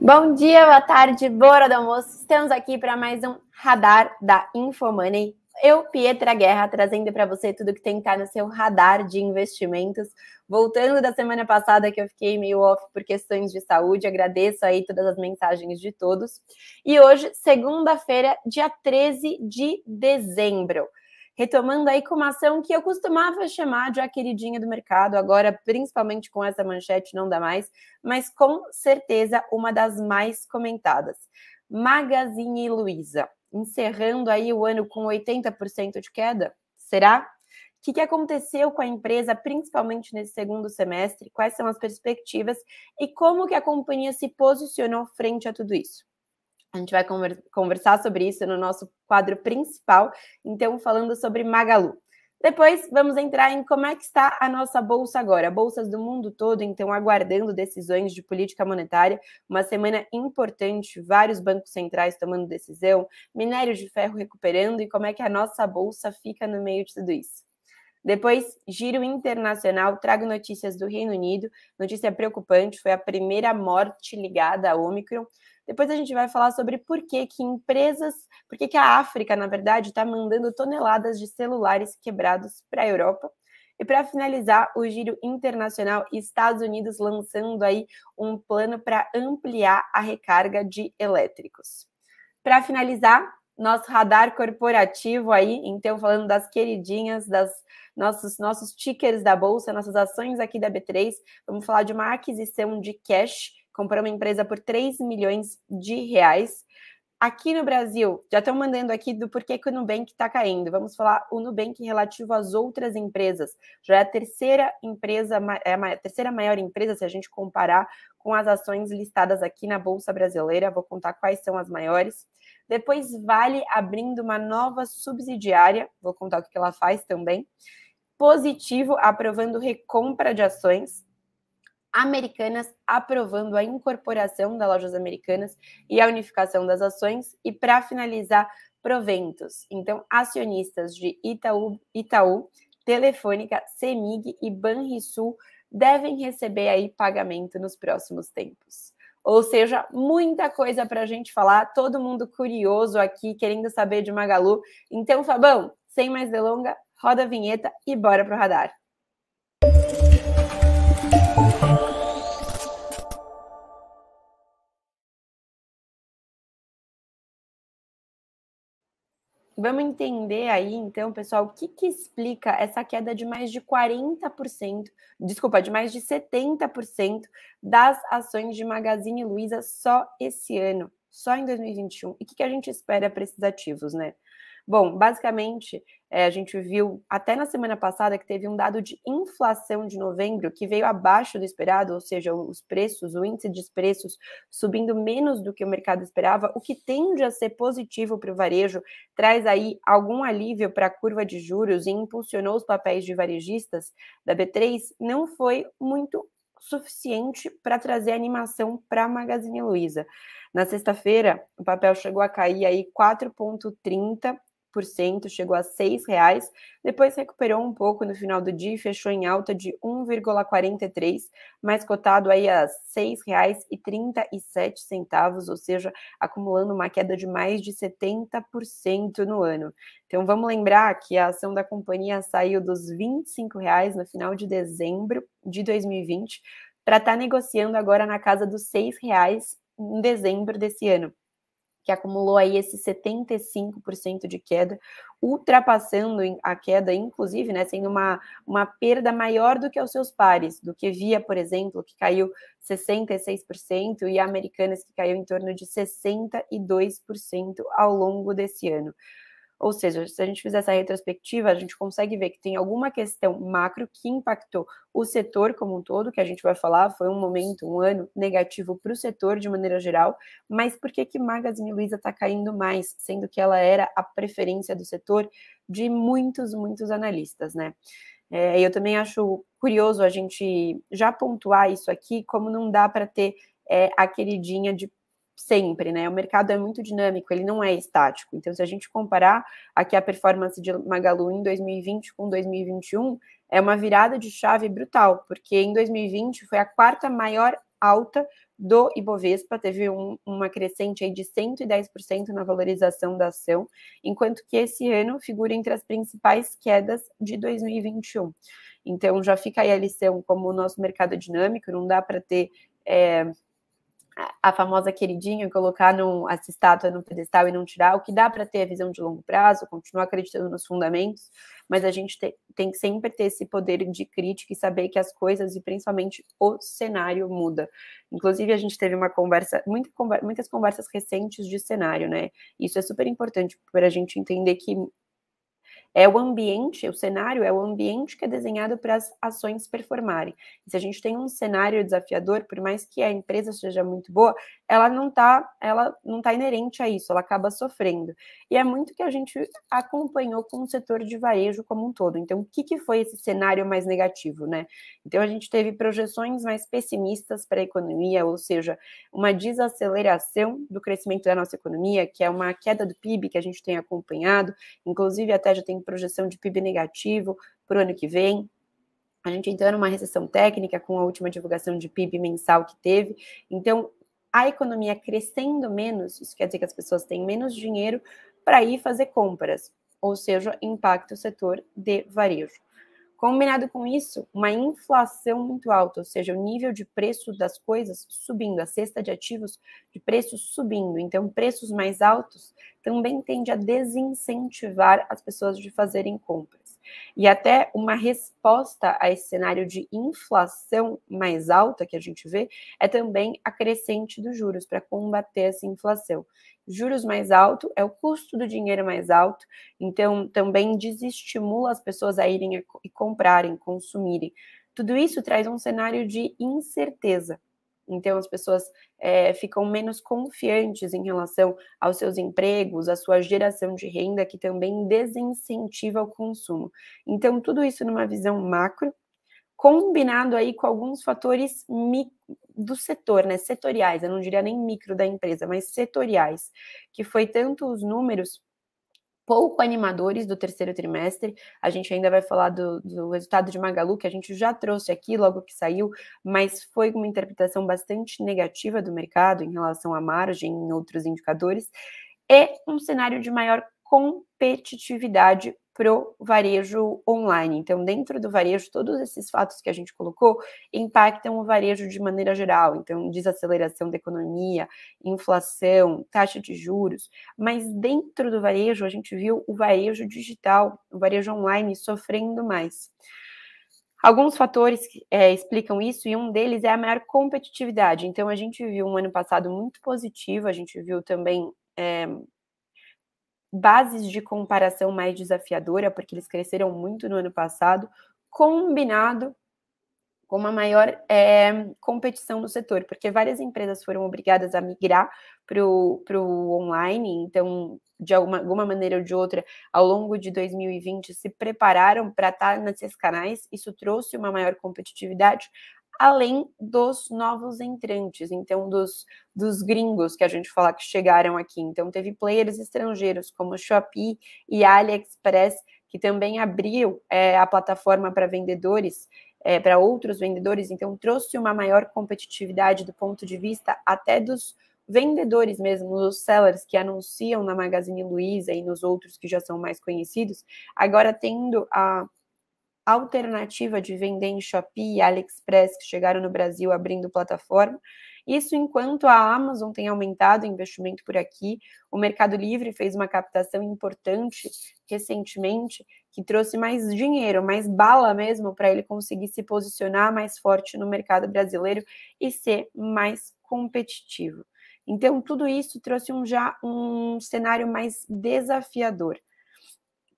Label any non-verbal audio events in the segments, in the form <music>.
Bom dia, boa tarde, boa hora do almoço. Estamos aqui para mais um Radar da Infomoney. Eu, Pietra Guerra, trazendo para você tudo que tem que estar tá no seu radar de investimentos. Voltando da semana passada que eu fiquei meio off por questões de saúde, agradeço aí todas as mensagens de todos. E hoje, segunda-feira, dia 13 de dezembro retomando aí com uma ação que eu costumava chamar de a queridinha do mercado, agora, principalmente com essa manchete, não dá mais, mas com certeza uma das mais comentadas. Magazine Luiza, encerrando aí o ano com 80% de queda? Será? O que, que aconteceu com a empresa, principalmente nesse segundo semestre? Quais são as perspectivas e como que a companhia se posicionou frente a tudo isso? A gente vai conversar sobre isso no nosso quadro principal, então falando sobre Magalu. Depois vamos entrar em como é que está a nossa bolsa agora. Bolsas do mundo todo, então, aguardando decisões de política monetária. Uma semana importante, vários bancos centrais tomando decisão, minério de ferro recuperando e como é que a nossa bolsa fica no meio de tudo isso. Depois, giro internacional, trago notícias do Reino Unido. Notícia preocupante, foi a primeira morte ligada a Omicron. Depois a gente vai falar sobre por que, que empresas, por que, que a África, na verdade, está mandando toneladas de celulares quebrados para a Europa. E para finalizar, o giro internacional, Estados Unidos lançando aí um plano para ampliar a recarga de elétricos. Para finalizar, nosso radar corporativo aí, então falando das queridinhas, das nossos nossos tickers da bolsa, nossas ações aqui da B3, vamos falar de uma aquisição de cash comprou uma empresa por 3 milhões de reais. Aqui no Brasil, já estão mandando aqui do porquê que o Nubank está caindo. Vamos falar o Nubank relativo às outras empresas. Já é a terceira empresa, é a terceira maior empresa, se a gente comparar com as ações listadas aqui na Bolsa Brasileira. Vou contar quais são as maiores. Depois, Vale abrindo uma nova subsidiária. Vou contar o que ela faz também. Positivo aprovando recompra de ações. Americanas aprovando a incorporação das lojas americanas e a unificação das ações. E para finalizar, proventos. Então, acionistas de Itaú, Itaú Telefônica, CEMIG e Banrisul devem receber aí pagamento nos próximos tempos. Ou seja, muita coisa para a gente falar, todo mundo curioso aqui, querendo saber de Magalu. Então, Fabão, sem mais delonga, roda a vinheta e bora pro radar. Vamos entender aí, então, pessoal, o que, que explica essa queda de mais de 40%, desculpa, de mais de 70% das ações de Magazine Luiza só esse ano, só em 2021. E o que, que a gente espera para esses ativos, né? Bom, basicamente, é, a gente viu até na semana passada que teve um dado de inflação de novembro que veio abaixo do esperado, ou seja, os preços, o índice de preços subindo menos do que o mercado esperava, o que tende a ser positivo para o varejo, traz aí algum alívio para a curva de juros e impulsionou os papéis de varejistas da B3, não foi muito suficiente para trazer animação para a Magazine Luiza. Na sexta-feira, o papel chegou a cair aí 4,30 chegou a R$ 6,00, depois recuperou um pouco no final do dia e fechou em alta de 1,43, mais cotado aí a R$ 6,37, ou seja, acumulando uma queda de mais de 70% no ano. Então vamos lembrar que a ação da companhia saiu dos R$ 25,00 no final de dezembro de 2020 para estar tá negociando agora na casa dos R$ 6,00 em dezembro desse ano que acumulou aí esse 75% de queda, ultrapassando a queda, inclusive, né, sendo uma, uma perda maior do que aos seus pares, do que Via, por exemplo, que caiu 66%, e Americanas, que caiu em torno de 62% ao longo desse ano. Ou seja, se a gente fizer essa retrospectiva, a gente consegue ver que tem alguma questão macro que impactou o setor como um todo, que a gente vai falar, foi um momento, um ano negativo para o setor de maneira geral, mas por que que Magazine Luiza está caindo mais, sendo que ela era a preferência do setor de muitos, muitos analistas, né? É, eu também acho curioso a gente já pontuar isso aqui, como não dá para ter é, a queridinha de sempre, né? O mercado é muito dinâmico, ele não é estático. Então, se a gente comparar aqui a performance de Magalu em 2020 com 2021, é uma virada de chave brutal, porque em 2020 foi a quarta maior alta do Ibovespa, teve um, uma crescente aí de 110% na valorização da ação, enquanto que esse ano figura entre as principais quedas de 2021. Então já fica aí a lição como o nosso mercado é dinâmico, não dá para ter é, a famosa queridinha, colocar no, essa estátua no pedestal e não tirar, o que dá para ter a visão de longo prazo, continuar acreditando nos fundamentos, mas a gente te, tem que sempre ter esse poder de crítica e saber que as coisas e principalmente o cenário muda. Inclusive, a gente teve uma conversa, muita, muitas conversas recentes de cenário, né? Isso é super importante para a gente entender que é o ambiente, o cenário é o ambiente que é desenhado para as ações performarem. Se a gente tem um cenário desafiador, por mais que a empresa seja muito boa, ela não está ela não tá inerente a isso, ela acaba sofrendo. E é muito que a gente acompanhou com o setor de varejo como um todo. Então, o que, que foi esse cenário mais negativo, né? Então, a gente teve projeções mais pessimistas para a economia, ou seja, uma desaceleração do crescimento da nossa economia, que é uma queda do PIB que a gente tem acompanhado, inclusive até já tem projeção de PIB negativo para o ano que vem, a gente entrou numa recessão técnica com a última divulgação de PIB mensal que teve. Então, a economia crescendo menos, isso quer dizer que as pessoas têm menos dinheiro para ir fazer compras, ou seja, impacta o setor de varejo. Combinado com isso, uma inflação muito alta, ou seja, o nível de preço das coisas subindo, a cesta de ativos de preços subindo. Então, preços mais altos também tende a desincentivar as pessoas de fazerem compra e até uma resposta a esse cenário de inflação mais alta que a gente vê é também a crescente dos juros para combater essa inflação. Juros mais alto é o custo do dinheiro mais alto, então também desestimula as pessoas a irem e comprarem, consumirem. Tudo isso traz um cenário de incerteza. Então, as pessoas é, ficam menos confiantes em relação aos seus empregos, à sua geração de renda, que também desincentiva o consumo. Então, tudo isso numa visão macro, combinado aí com alguns fatores do setor, né, setoriais, eu não diria nem micro da empresa, mas setoriais, que foi tanto os números pouco animadores do terceiro trimestre. A gente ainda vai falar do, do, resultado de Magalu, que a gente já trouxe aqui logo que saiu, mas foi uma interpretação bastante negativa do mercado em relação à margem e outros indicadores, e é um cenário de maior competitividade para o varejo online. Então, dentro do varejo, todos esses fatos que a gente colocou impactam o varejo de maneira geral. Então, desaceleração da economia, inflação, taxa de juros. Mas dentro do varejo, a gente viu o varejo digital, o varejo online sofrendo mais. Alguns fatores é, explicam isso e um deles é a maior competitividade. Então, a gente viu um ano passado muito positivo, a gente viu também é, bases de comparação mais desafiadora, porque eles cresceram muito no ano passado, combinado com uma maior é, competição no setor, porque várias empresas foram obrigadas a migrar para o online, então, de alguma, alguma maneira ou de outra, ao longo de 2020, se prepararam para estar tá nesses canais, isso trouxe uma maior competitividade, além dos novos entrantes, então dos, dos gringos que a gente fala que chegaram aqui. Então teve players estrangeiros como Shopee e AliExpress, que também abriu é, a plataforma para vendedores, é, para outros vendedores, então trouxe uma maior competitividade do ponto de vista até dos vendedores mesmo, os sellers que anunciam na Magazine Luiza e nos outros que já são mais conhecidos, agora tendo a alternativa de vender em Shopee e AliExpress que chegaram no Brasil abrindo plataforma. Isso enquanto a Amazon tem aumentado o investimento por aqui, o Mercado Livre fez uma captação importante recentemente que trouxe mais dinheiro, mais bala mesmo para ele conseguir se posicionar mais forte no mercado brasileiro e ser mais competitivo. Então tudo isso trouxe um já um cenário mais desafiador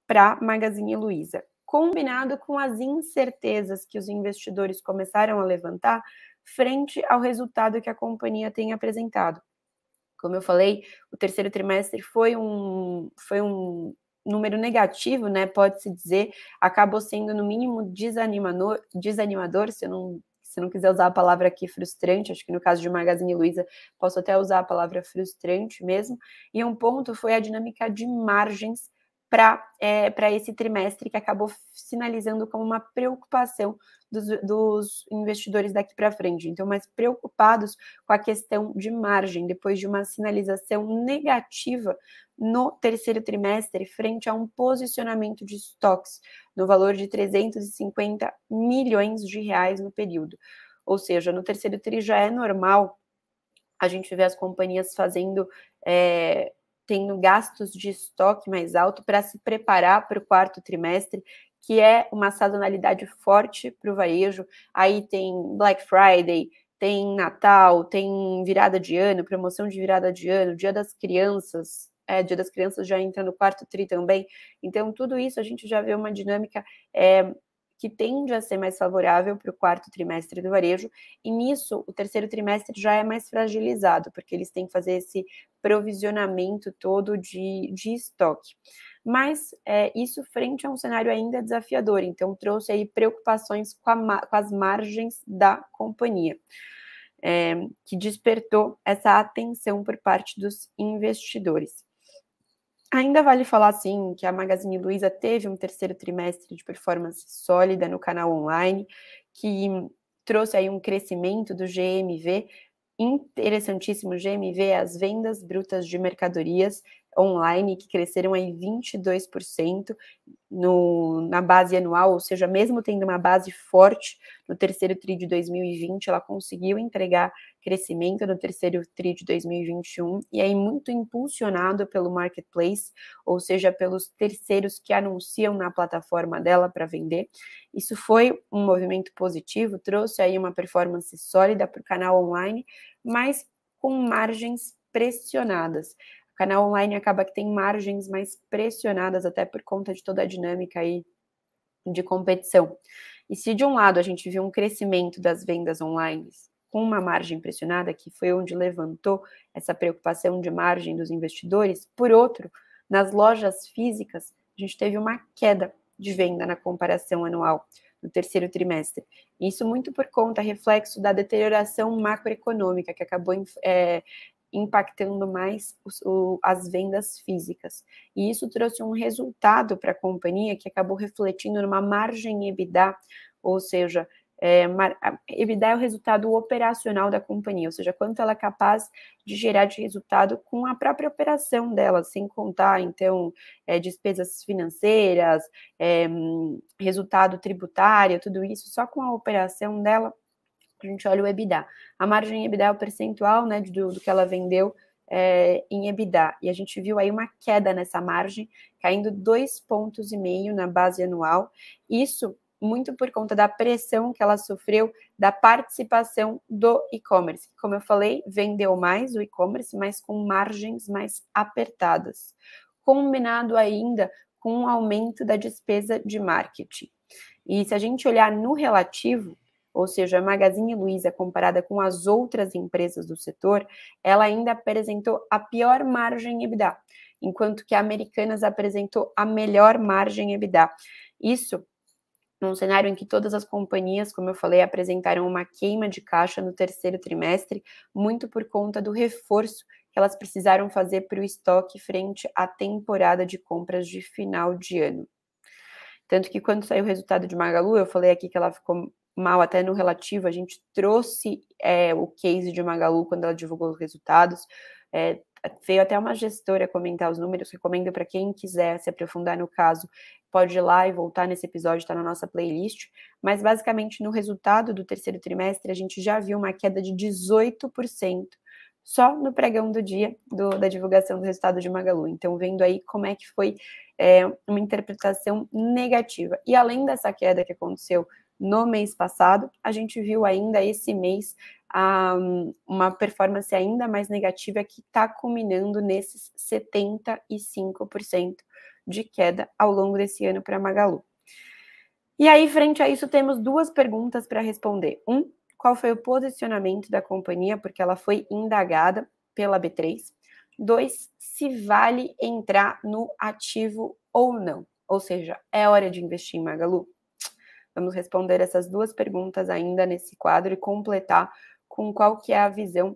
para Magazine Luiza combinado com as incertezas que os investidores começaram a levantar frente ao resultado que a companhia tem apresentado. Como eu falei, o terceiro trimestre foi um, foi um número negativo, né? Pode-se dizer, acabou sendo no mínimo desanimador, desanimador se eu não se não quiser usar a palavra aqui frustrante, acho que no caso de Magazine Luiza posso até usar a palavra frustrante mesmo. E um ponto foi a dinâmica de margens para é, esse trimestre, que acabou sinalizando como uma preocupação dos, dos investidores daqui para frente. Então, mais preocupados com a questão de margem, depois de uma sinalização negativa no terceiro trimestre, frente a um posicionamento de estoques no valor de 350 milhões de reais no período. Ou seja, no terceiro tri já é normal a gente ver as companhias fazendo é, tendo gastos de estoque mais alto para se preparar para o quarto trimestre, que é uma sazonalidade forte para o varejo. Aí tem Black Friday, tem Natal, tem virada de ano, promoção de virada de ano, Dia das Crianças, é, Dia das Crianças já entra no quarto tri também. Então, tudo isso a gente já vê uma dinâmica é, que tende a ser mais favorável para o quarto trimestre do varejo, e nisso o terceiro trimestre já é mais fragilizado, porque eles têm que fazer esse provisionamento todo de, de estoque. Mas é, isso frente a um cenário ainda desafiador, então trouxe aí preocupações com, a, com as margens da companhia. É, que despertou essa atenção por parte dos investidores. Ainda vale falar, assim, que a Magazine Luiza teve um terceiro trimestre de performance sólida no canal online, que trouxe aí um crescimento do GMV, interessantíssimo GMV, as vendas brutas de mercadorias, online, que cresceram aí 22% no, na base anual, ou seja, mesmo tendo uma base forte no terceiro TRI de 2020, ela conseguiu entregar crescimento no terceiro TRI de 2021, e aí muito impulsionado pelo marketplace, ou seja, pelos terceiros que anunciam na plataforma dela para vender. Isso foi um movimento positivo, trouxe aí uma performance sólida para o canal online, mas com margens pressionadas canal online acaba que tem margens mais pressionadas, até por conta de toda a dinâmica aí de competição. E se de um lado a gente viu um crescimento das vendas online com uma margem pressionada, que foi onde levantou essa preocupação de margem dos investidores, por outro, nas lojas físicas, a gente teve uma queda de venda na comparação anual no terceiro trimestre. Isso muito por conta, reflexo da deterioração macroeconômica que acabou é, impactando mais os, o, as vendas físicas. E isso trouxe um resultado para a companhia que acabou refletindo numa margem EBITDA, ou seja, é, EBITDA é o resultado operacional da companhia, ou seja, quanto ela é capaz de gerar de resultado com a própria operação dela, sem contar, então, é, despesas financeiras, é, hum, resultado tributário, tudo isso, só com a operação dela, a gente olha o EBITDA. A margem EBITDA é o percentual né, do, do que ela vendeu é, em EBITDA. E a gente viu aí uma queda nessa margem, caindo 2,5 pontos e meio na base anual. Isso muito por conta da pressão que ela sofreu da participação do e-commerce. Como eu falei, vendeu mais o e-commerce, mas com margens mais apertadas, combinado ainda com o um aumento da despesa de marketing. E se a gente olhar no relativo, ou seja, a Magazine Luiza, comparada com as outras empresas do setor, ela ainda apresentou a pior margem EBITDA, enquanto que a Americanas apresentou a melhor margem EBITDA. Isso num cenário em que todas as companhias, como eu falei, apresentaram uma queima de caixa no terceiro trimestre, muito por conta do reforço que elas precisaram fazer para o estoque frente à temporada de compras de final de ano. Tanto que quando saiu o resultado de Magalu, eu falei aqui que ela ficou mal, até no relativo, a gente trouxe é, o case de Magalu quando ela divulgou os resultados. É, veio até uma gestora comentar os números, recomendo para quem quiser se aprofundar no caso, pode ir lá e voltar nesse episódio, está na nossa playlist. Mas basicamente, no resultado do terceiro trimestre, a gente já viu uma queda de 18% só no pregão do dia do, da divulgação do resultado de Magalu. Então, vendo aí como é que foi é, uma interpretação negativa. E além dessa queda que aconteceu no mês passado. A gente viu ainda esse mês um, ah, uma performance ainda mais negativa que está culminando nesses 75% de queda ao longo desse ano para a Magalu. E aí, frente a isso, temos duas perguntas para responder. Um, qual foi o posicionamento da companhia, porque ela foi indagada pela B3. Dois, se vale entrar no ativo ou não. Ou seja, é hora de investir em Magalu? Vamos responder essas duas perguntas ainda nesse quadro e completar com qual que é a visão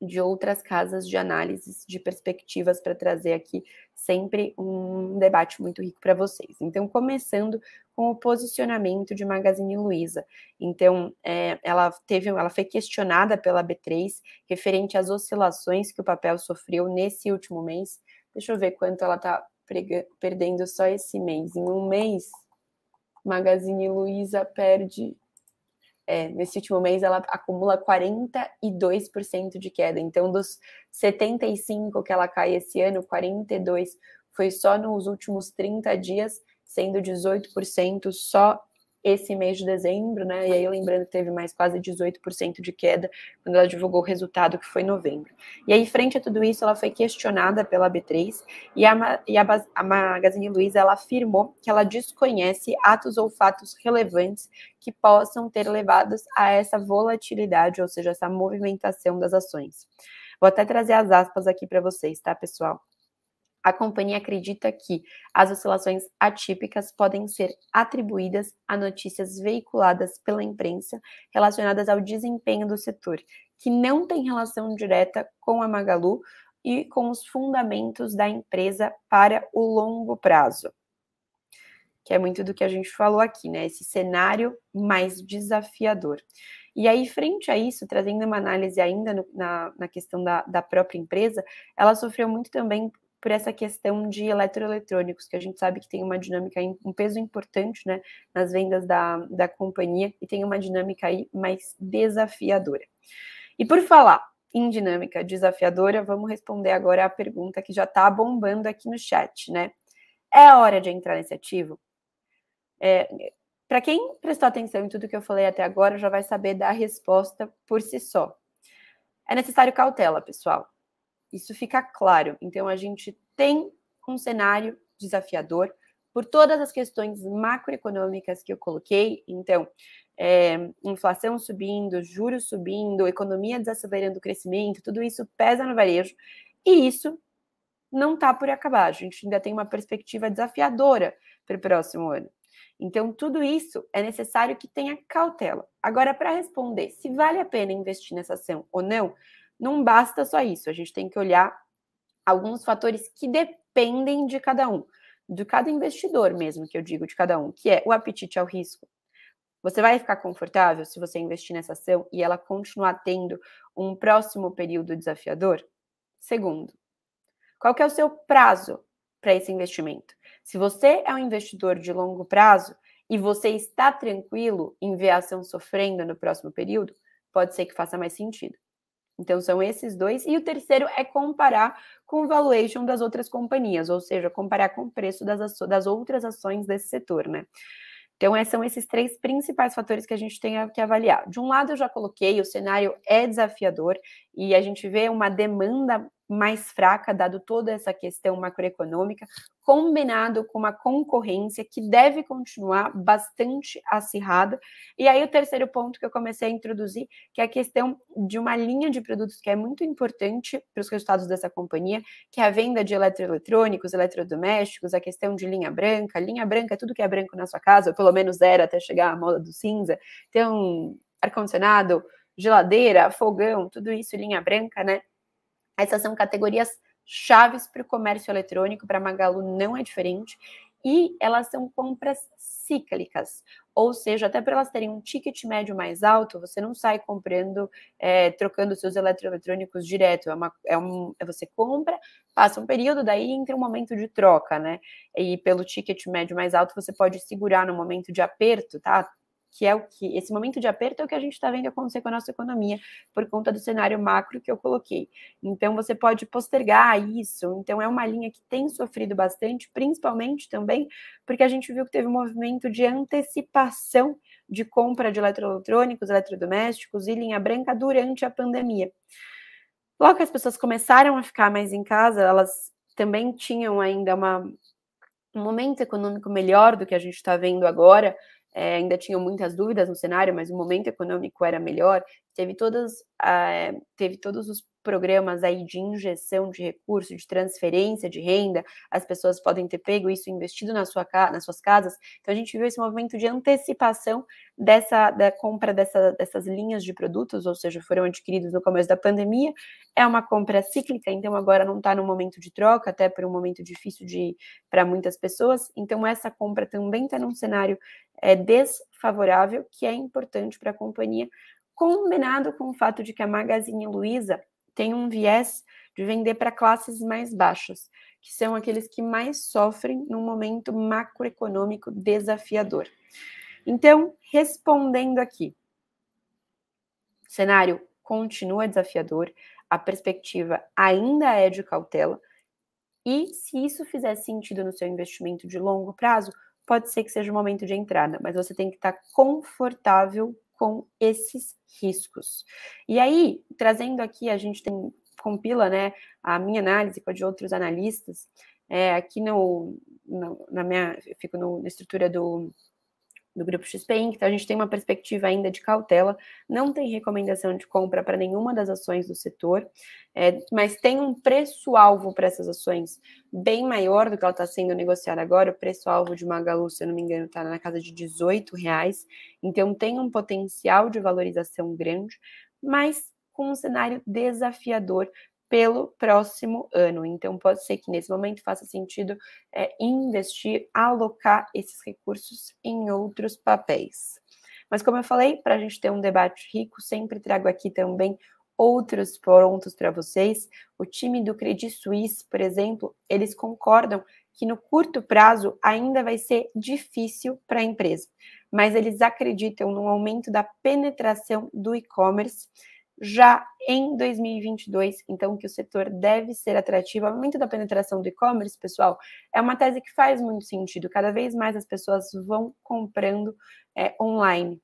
de outras casas de análises de perspectivas para trazer aqui sempre um debate muito rico para vocês. Então, começando com o posicionamento de Magazine Luiza. Então, é, ela teve, ela foi questionada pela B3 referente às oscilações que o papel sofreu nesse último mês. Deixa eu ver quanto ela está perdendo só esse mês. Em um mês, Magazine Luiza perde. É, nesse último mês, ela acumula 42% de queda. Então, dos 75% que ela cai esse ano, 42% foi só nos últimos 30 dias, sendo 18% só esse mês de dezembro, né? E aí lembrando que teve mais quase 18% de queda quando ela divulgou o resultado, que foi novembro. E aí, frente a tudo isso, ela foi questionada pela B3 e a, e a, a Magazine Luiza ela afirmou que ela desconhece atos ou fatos relevantes que possam ter levados a essa volatilidade, ou seja, essa movimentação das ações. Vou até trazer as aspas aqui para vocês, tá, pessoal? A companhia acredita que as oscilações atípicas podem ser atribuídas a notícias veiculadas pela imprensa relacionadas ao desempenho do setor, que não tem relação direta com a Magalu e com os fundamentos da empresa para o longo prazo. Que é muito do que a gente falou aqui, né? Esse cenário mais desafiador. E aí, frente a isso, trazendo uma análise ainda no, na, na questão da, da própria empresa, ela sofreu muito também por essa questão de eletroeletrônicos, que a gente sabe que tem uma dinâmica, um peso importante né, nas vendas da, da companhia e tem uma dinâmica aí mais desafiadora. E por falar em dinâmica desafiadora, vamos responder agora a pergunta que já está bombando aqui no chat, né? É hora de entrar nesse ativo? É, Para quem prestou atenção em tudo que eu falei até agora, já vai saber dar resposta por si só. É necessário cautela, pessoal. Isso fica claro. Então, a gente tem um cenário desafiador por todas as questões macroeconômicas que eu coloquei. Então, é, inflação subindo, juros subindo, economia desacelerando o crescimento, tudo isso pesa no varejo. E isso não está por acabar. A gente ainda tem uma perspectiva desafiadora para o próximo ano. Então, tudo isso é necessário que tenha cautela. Agora, para responder se vale a pena investir nessa ação ou não, não basta só isso, a gente tem que olhar alguns fatores que dependem de cada um, de cada investidor mesmo, que eu digo de cada um, que é o apetite ao risco. Você vai ficar confortável se você investir nessa ação e ela continuar tendo um próximo período desafiador? Segundo, qual que é o seu prazo para esse investimento? Se você é um investidor de longo prazo e você está tranquilo em ver a ação sofrendo no próximo período, pode ser que faça mais sentido. Então, são esses dois. E o terceiro é comparar com o valuation das outras companhias, ou seja, comparar com o preço das, das outras ações desse setor, né? Então, é, são esses três principais fatores que a gente tem que avaliar. De um lado, eu já coloquei, o cenário é desafiador e a gente vê uma demanda mais fraca, dado toda essa questão macroeconômica, combinado com uma concorrência que deve continuar bastante acirrada. E aí o terceiro ponto que eu comecei a introduzir, que é a questão de uma linha de produtos que é muito importante para os resultados dessa companhia, que é a venda de eletroeletrônicos, eletrodomésticos, a questão de linha branca. Linha branca é tudo que é branco na sua casa, ou pelo menos era até chegar à moda do cinza. Então, ar-condicionado, geladeira, fogão, tudo isso linha branca, né? Essas são categorias chaves para o comércio eletrônico, para a Magalu não é diferente, e elas são compras cíclicas, ou seja, até para elas terem um ticket médio mais alto, você não sai comprando, é, trocando seus eletroeletrônicos direto, é uma, é um, é você compra, passa um período, daí entra um momento de troca, né? E pelo ticket médio mais alto, você pode segurar no momento de aperto, tá? que é o que esse momento de aperto é o que a gente está vendo acontecer com a nossa economia por conta do cenário macro que eu coloquei. Então você pode postergar isso. Então é uma linha que tem sofrido bastante, principalmente também porque a gente viu que teve um movimento de antecipação de compra de eletroeletrônicos, eletrodomésticos e linha branca durante a pandemia. Logo que as pessoas começaram a ficar mais em casa, elas também tinham ainda uma, um momento econômico melhor do que a gente está vendo agora, é, ainda tinham muitas dúvidas no cenário, mas o momento econômico era melhor, teve, todas, uh, teve todos os programas aí de injeção de recurso, de transferência de renda, as pessoas podem ter pego isso investido na sua, nas suas casas. Então a gente viu esse movimento de antecipação dessa da compra dessa, dessas linhas de produtos, ou seja, foram adquiridos no começo da pandemia. É uma compra cíclica, então agora não está no momento de troca, até por um momento difícil de para muitas pessoas. Então essa compra também está num cenário é, desfavorável que é importante para a companhia combinado com o fato de que a Magazine Luiza tem um viés de vender para classes mais baixas, que são aqueles que mais sofrem num momento macroeconômico desafiador. Então, respondendo aqui, o cenário continua desafiador, a perspectiva ainda é de cautela, e se isso fizer sentido no seu investimento de longo prazo, pode ser que seja o momento de entrada, mas você tem que estar confortável com esses riscos. E aí, trazendo aqui, a gente tem, compila né, a minha análise com a de outros analistas, é, aqui no, no, na minha, eu fico no, na estrutura do, do grupo XP Inc. Então a gente tem uma perspectiva ainda de cautela, não tem recomendação de compra para nenhuma das ações do setor, é, mas tem um preço-alvo para essas ações bem maior do que ela está sendo negociada agora. O preço-alvo de Magalu, se eu não me engano, está na casa de 18 reais. Então tem um potencial de valorização grande, mas com um cenário desafiador pelo próximo ano. Então, pode ser que nesse momento faça sentido é, investir, alocar esses recursos em outros papéis. Mas, como eu falei, para a gente ter um debate rico, sempre trago aqui também outros pontos para vocês. O time do Credit Suisse, por exemplo, eles concordam que no curto prazo ainda vai ser difícil para a empresa, mas eles acreditam no aumento da penetração do e-commerce já em 2022, então que o setor deve ser atrativo. O aumento da penetração do e-commerce, pessoal, é uma tese que faz muito sentido. Cada vez mais as pessoas vão comprando é, online.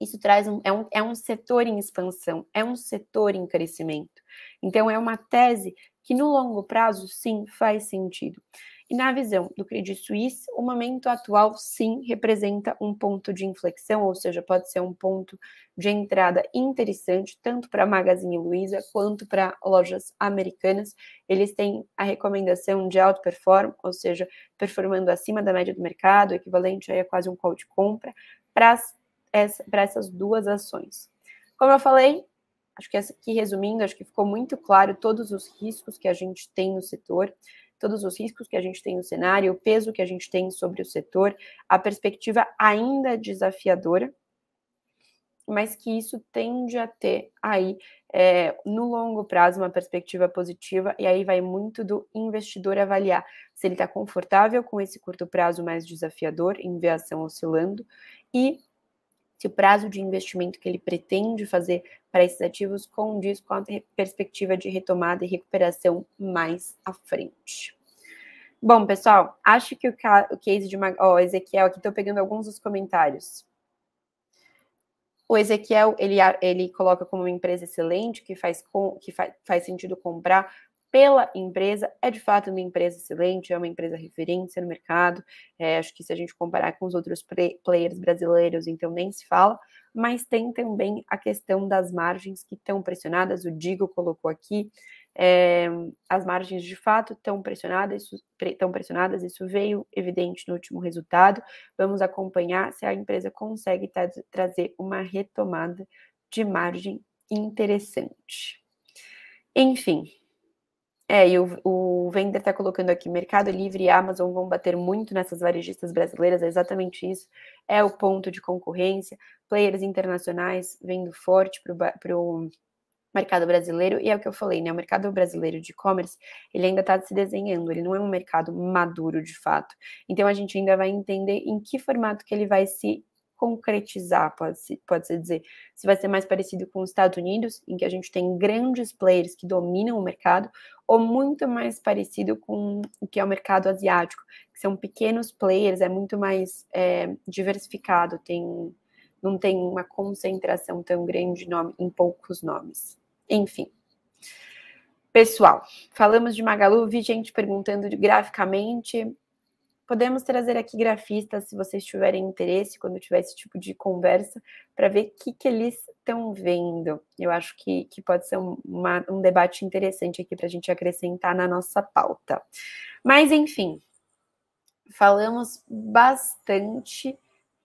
Isso traz um é, um é um setor em expansão, é um setor em crescimento. Então é uma tese que no longo prazo sim faz sentido. E na visão do Credit Suisse, o momento atual sim representa um ponto de inflexão, ou seja, pode ser um ponto de entrada interessante tanto para Magazine Luiza quanto para lojas americanas. Eles têm a recomendação de alto perform, ou seja, performando acima da média do mercado, equivalente a quase um call de compra, para essas duas ações. Como eu falei, acho que aqui assim, resumindo, acho que ficou muito claro todos os riscos que a gente tem no setor todos os riscos que a gente tem no cenário, o peso que a gente tem sobre o setor, a perspectiva ainda desafiadora, mas que isso tende a ter aí é, no longo prazo uma perspectiva positiva, e aí vai muito do investidor avaliar se ele está confortável com esse curto prazo mais desafiador em ver a ação oscilando e se o prazo de investimento que ele pretende fazer para esses ativos condiz com a perspectiva de retomada e recuperação mais à frente. Bom, pessoal, acho que o, o case de uma. Ó, oh, Ezequiel, aqui estou pegando alguns dos comentários. O Ezequiel, ele, ele coloca como uma empresa excelente, que faz, com, que fa, faz sentido comprar pela empresa, é de fato uma empresa excelente, é uma empresa referência no mercado. É, acho que se a gente comparar com os outros players brasileiros, então nem se fala. Mas tem também a questão das margens que estão pressionadas, o Digo colocou aqui. É, as margens de fato estão pressionadas, isso, estão pressionadas, isso veio evidente no último resultado. Vamos acompanhar se a empresa consegue tra trazer uma retomada de margem interessante. Enfim, é, e o, o Vender está colocando aqui, Mercado Livre e Amazon vão bater muito nessas varejistas brasileiras, é exatamente isso. É o ponto de concorrência, players internacionais vendo forte para o mercado brasileiro, e é o que eu falei, né? O mercado brasileiro de e-commerce, ele ainda está se desenhando, ele não é um mercado maduro de fato. Então a gente ainda vai entender em que formato que ele vai se concretizar, pode-se pode -se dizer. Se vai ser mais parecido com os Estados Unidos, em que a gente tem grandes players que dominam o mercado, ou muito mais parecido com o que é o mercado asiático, que são pequenos players, é muito mais é, diversificado, tem, não tem uma concentração tão grande nome, em poucos nomes. Enfim. Pessoal, falamos de Magalu, vi gente perguntando graficamente, Podemos trazer aqui grafistas, se vocês tiverem interesse, quando tiver esse tipo de conversa, para ver o que, que eles estão vendo. Eu acho que, que pode ser um, uma, um debate interessante aqui para a gente acrescentar na nossa pauta. Mas, enfim, falamos bastante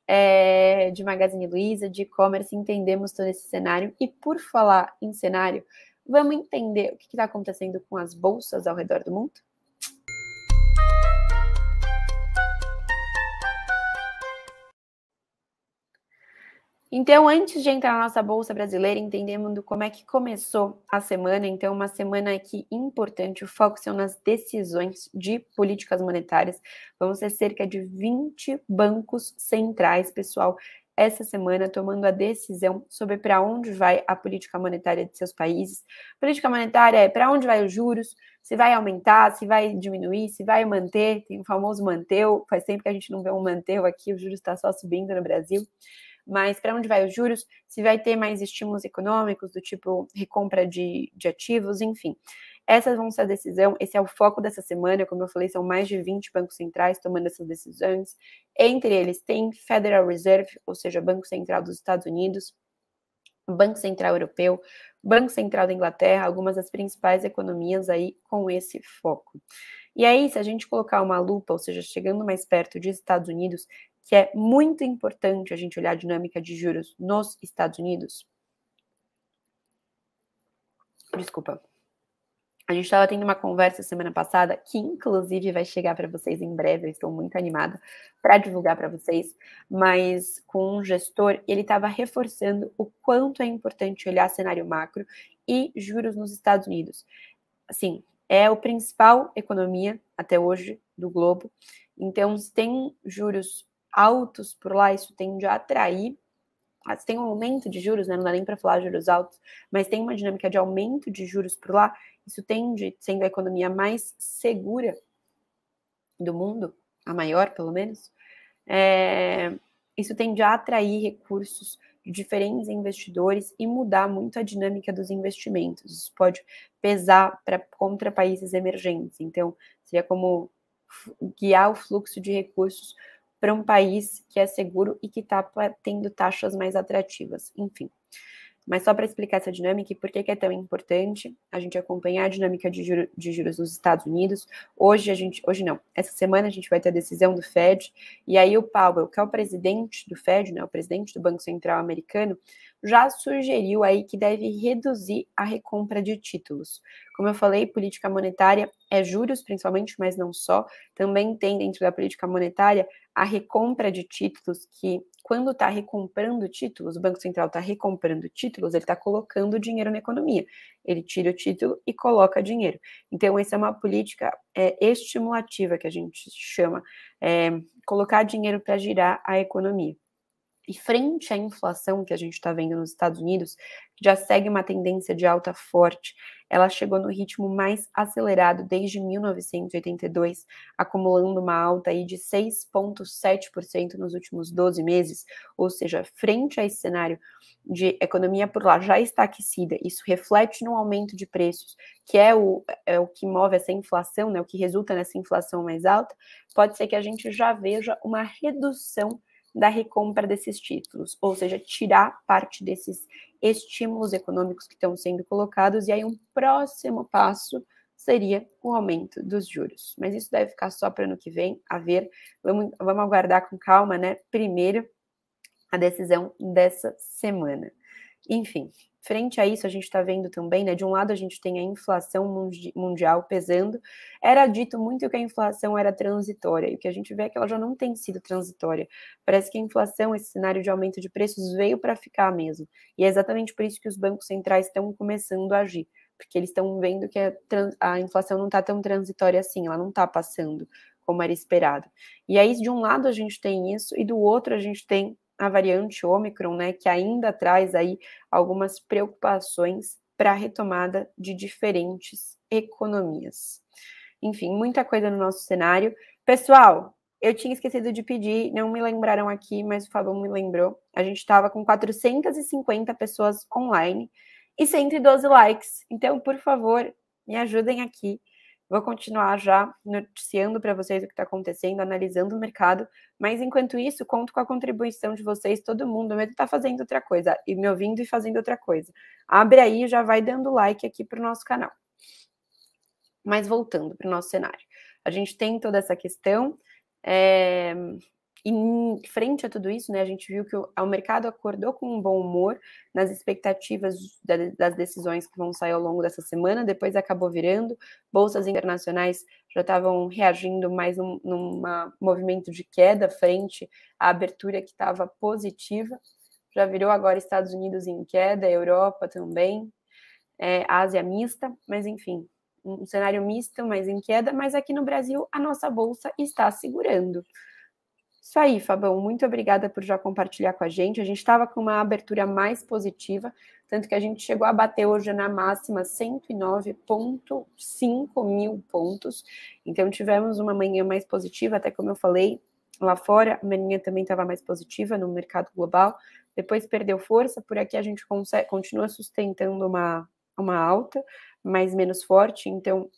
é, de Magazine Luiza, de e-commerce, entendemos todo esse cenário. E por falar em cenário, vamos entender o que está acontecendo com as bolsas ao redor do mundo? Então, antes de entrar na nossa Bolsa Brasileira, entendendo como é que começou a semana, então, uma semana aqui importante, o foco são nas decisões de políticas monetárias. Vão ser cerca de 20 bancos centrais, pessoal, essa semana, tomando a decisão sobre para onde vai a política monetária de seus países. Política monetária é para onde vai os juros, se vai aumentar, se vai diminuir, se vai manter, tem o famoso manteu, faz tempo que a gente não vê um manteu aqui, o juros está só subindo no Brasil mas para onde vai os juros, se vai ter mais estímulos econômicos, do tipo recompra de, de ativos, enfim. Essas vão ser a decisão, esse é o foco dessa semana, como eu falei, são mais de 20 bancos centrais tomando essas decisões. Entre eles tem Federal Reserve, ou seja, Banco Central dos Estados Unidos, Banco Central Europeu, Banco Central da Inglaterra, algumas das principais economias aí com esse foco. E aí, se a gente colocar uma lupa, ou seja, chegando mais perto de Estados Unidos, que é muito importante a gente olhar a dinâmica de juros nos Estados Unidos? Desculpa. A gente estava tendo uma conversa semana passada, que inclusive vai chegar para vocês em breve, eu estou muito animada para divulgar para vocês, mas com um gestor, ele estava reforçando o quanto é importante olhar cenário macro e juros nos Estados Unidos. Assim, é o principal economia até hoje do globo. Então, se tem juros altos por lá, isso tende a atrair. Tem um aumento de juros, né? não dá nem para falar juros altos, mas tem uma dinâmica de aumento de juros por lá. Isso tende, sendo a economia mais segura do mundo, a maior pelo menos, é, isso tende a atrair recursos de diferentes investidores e mudar muito a dinâmica dos investimentos. Isso pode pesar pra, contra países emergentes. Então, seria como guiar o fluxo de recursos para um país que é seguro e que está tendo taxas mais atrativas. Enfim. Mas só para explicar essa dinâmica e por que, que, é tão importante a gente acompanhar a dinâmica de, juro, de, juros nos Estados Unidos. Hoje a gente, hoje não, essa semana a gente vai ter a decisão do Fed, e aí o Powell, que é o presidente do Fed, né, o presidente do Banco Central americano, já sugeriu aí que deve reduzir a recompra de títulos. Como eu falei, política monetária é juros principalmente, mas não só. Também tem dentro da política monetária a recompra de títulos que quando está recomprando títulos, o Banco Central está recomprando títulos, ele está colocando dinheiro na economia. Ele tira o título e coloca dinheiro. Então, essa é uma política é, estimulativa que a gente chama, é, colocar dinheiro para girar a economia. E frente à inflação que a gente está vendo nos Estados Unidos, já segue uma tendência de alta forte. Ela chegou no ritmo mais acelerado desde 1982, acumulando uma alta aí de 6,7% nos últimos 12 meses. Ou seja, frente a esse cenário de economia por lá já está aquecida, isso reflete no aumento de preços, que é o, é o que move essa inflação, né, o que resulta nessa inflação mais alta, pode ser que a gente já veja uma redução da recompra desses títulos, ou seja, tirar parte desses estímulos econômicos que estão sendo colocados, e aí um próximo passo seria o aumento dos juros. Mas isso deve ficar só para ano que vem, a ver. Vamos, vamos aguardar com calma, né? Primeiro, a decisão dessa semana. Enfim, frente a isso, a gente está vendo também, né? De um lado, a gente tem a inflação mundial pesando. Era dito muito que a inflação era transitória, e o que a gente vê é que ela já não tem sido transitória. Parece que a inflação, esse cenário de aumento de preços, veio para ficar mesmo. E é exatamente por isso que os bancos centrais estão começando a agir, porque eles estão vendo que a, a inflação não está tão transitória assim, ela não está passando como era esperado. E aí, de um lado, a gente tem isso, e do outro, a gente tem a variante Ômicron, né, que ainda traz aí algumas preocupações para a retomada de diferentes economias. Enfim, muita coisa no nosso cenário. Pessoal, eu tinha esquecido de pedir, não me lembraram aqui, mas o Fabão me lembrou. A gente estava com 450 pessoas online e 112 likes. Então, por favor, me ajudem aqui Vou continuar já noticiando para vocês o que está acontecendo, analisando o mercado, mas enquanto isso, conto com a contribuição de vocês, todo mundo, mesmo está fazendo outra coisa, e me ouvindo e fazendo outra coisa. Abre aí e já vai dando like aqui para o nosso canal. Mas voltando para o nosso cenário. A gente tem toda essa questão. É... E em frente a tudo isso, né, a gente viu que o, o mercado acordou com um bom humor nas expectativas das decisões que vão sair ao longo dessa semana, depois acabou virando, bolsas internacionais já estavam reagindo mais num, num movimento de queda frente à abertura que estava positiva, já virou agora Estados Unidos em queda, Europa também, é, Ásia mista, mas enfim, um cenário misto, mas em queda, mas aqui no Brasil a nossa bolsa está segurando. Isso aí, Fabão. Muito obrigada por já compartilhar com a gente. A gente estava com uma abertura mais positiva, tanto que a gente chegou a bater hoje na máxima 109,5 mil pontos. Então tivemos uma manhã mais positiva, até como eu falei, lá fora a manhã também estava mais positiva no mercado global. Depois perdeu força, por aqui a gente consegue, continua sustentando uma, uma alta, mas menos forte. Então,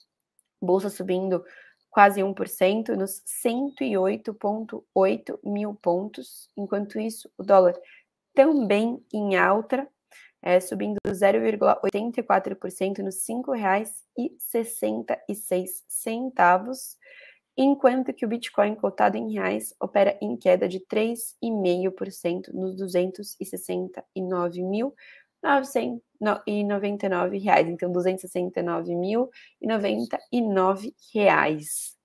bolsa subindo quase 1%, nos 108,8 mil pontos. Enquanto isso, o dólar também em alta, é, subindo 0,84% nos R$ 5,66, enquanto que o Bitcoin cotado em reais opera em queda de 3,5% nos 269 mil R$ reais. Então, 269.099 reais.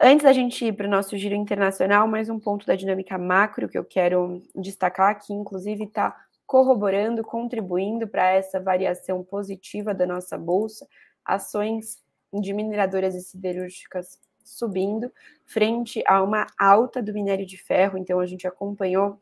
Antes da gente ir para o nosso giro internacional, mais um ponto da dinâmica macro que eu quero destacar, que inclusive está corroborando, contribuindo para essa variação positiva da nossa bolsa, ações de mineradoras e siderúrgicas subindo, frente a uma alta do minério de ferro. Então, a gente acompanhou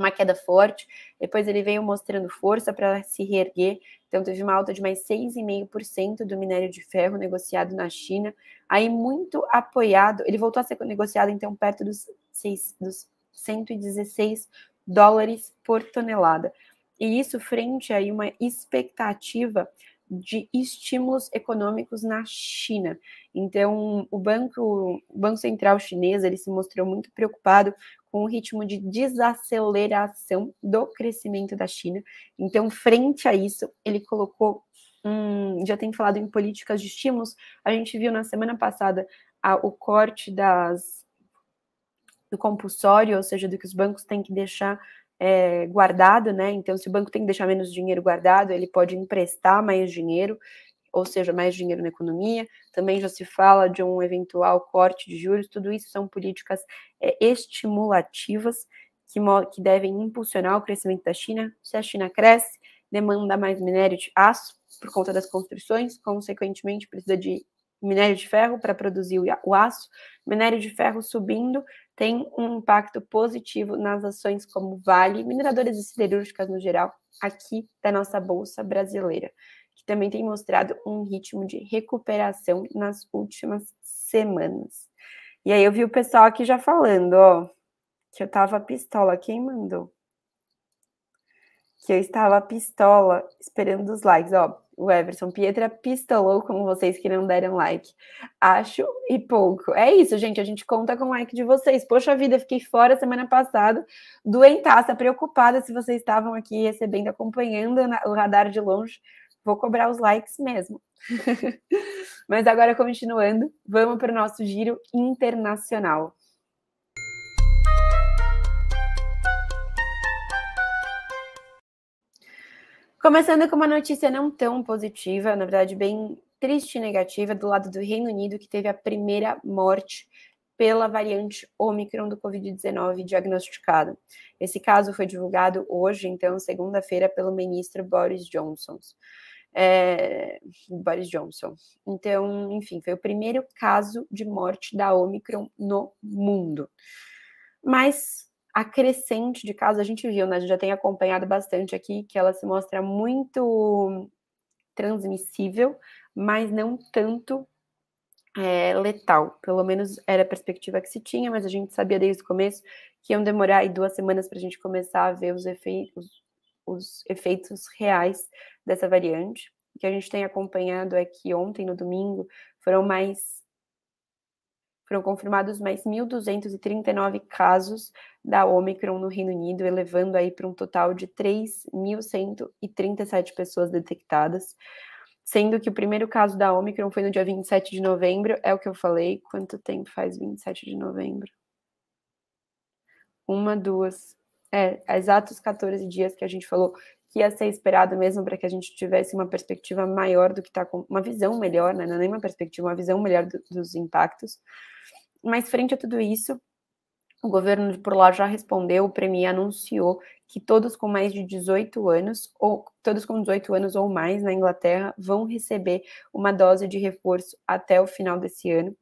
uma queda forte. Depois ele veio mostrando força para se reerguer. Então teve uma alta de mais 6,5% do minério de ferro negociado na China. Aí muito apoiado, ele voltou a ser negociado então perto dos, 6, dos 116 dólares por tonelada. E isso frente aí uma expectativa de estímulos econômicos na China. Então, o Banco, o Banco Central Chinês, ele se mostrou muito preocupado com o ritmo de desaceleração do crescimento da China. Então, frente a isso, ele colocou. Hum, já tem falado em políticas de estímulos. A gente viu na semana passada a, o corte das, do compulsório, ou seja, do que os bancos têm que deixar é, guardado, né? Então, se o banco tem que deixar menos dinheiro guardado, ele pode emprestar mais dinheiro ou seja, mais dinheiro na economia, também já se fala de um eventual corte de juros, tudo isso são políticas é, estimulativas que, que devem impulsionar o crescimento da China. Se a China cresce, demanda mais minério de aço por conta das construções, consequentemente precisa de minério de ferro para produzir o aço. Minério de ferro subindo tem um impacto positivo nas ações como Vale, mineradoras e siderúrgicas no geral, aqui da nossa bolsa brasileira que também tem mostrado um ritmo de recuperação nas últimas semanas. E aí eu vi o pessoal aqui já falando, ó, que eu tava pistola. Quem mandou? Que eu estava pistola esperando os likes, ó. O Everson Pietra pistolou com vocês que não deram like. Acho e pouco. É isso, gente. A gente conta com o like de vocês. Poxa vida, fiquei fora semana passada, doentaça, preocupada se vocês estavam aqui recebendo, acompanhando o radar de longe vou cobrar os likes mesmo. <laughs> Mas agora, continuando, vamos para o nosso giro internacional. Começando com uma notícia não tão positiva, na verdade, bem triste e negativa, do lado do Reino Unido, que teve a primeira morte pela variante Omicron do Covid-19 diagnosticada. Esse caso foi divulgado hoje, então, segunda-feira, pelo ministro Boris Johnson é, Boris Johnson. Então, enfim, foi o primeiro caso de morte da Omicron no mundo. Mas a crescente de casos, a gente viu, né? A gente já tem acompanhado bastante aqui que ela se mostra muito transmissível, mas não tanto é, letal. Pelo menos era a perspectiva que se tinha, mas a gente sabia desde o começo que iam demorar aí duas semanas para a gente começar a ver os efeitos, os efeitos reais dessa variante. O que a gente tem acompanhado é que ontem, no domingo, foram mais foram confirmados mais 1.239 casos da Omicron no Reino Unido, elevando aí para um total de 3.137 pessoas detectadas, sendo que o primeiro caso da Omicron foi no dia 27 de novembro, é o que eu falei, quanto tempo faz 27 de novembro? Uma, duas, é, exatos 14 dias que a gente falou que ia ser esperado mesmo para que a gente tivesse uma perspectiva maior do que está com uma visão melhor, né? não é nem uma perspectiva, uma visão melhor do, dos impactos. Mas frente a tudo isso, o governo de por lá já respondeu, o Premier anunciou que todos com mais de 18 anos, ou todos com 18 anos ou mais na Inglaterra, vão receber uma dose de reforço até o final desse ano.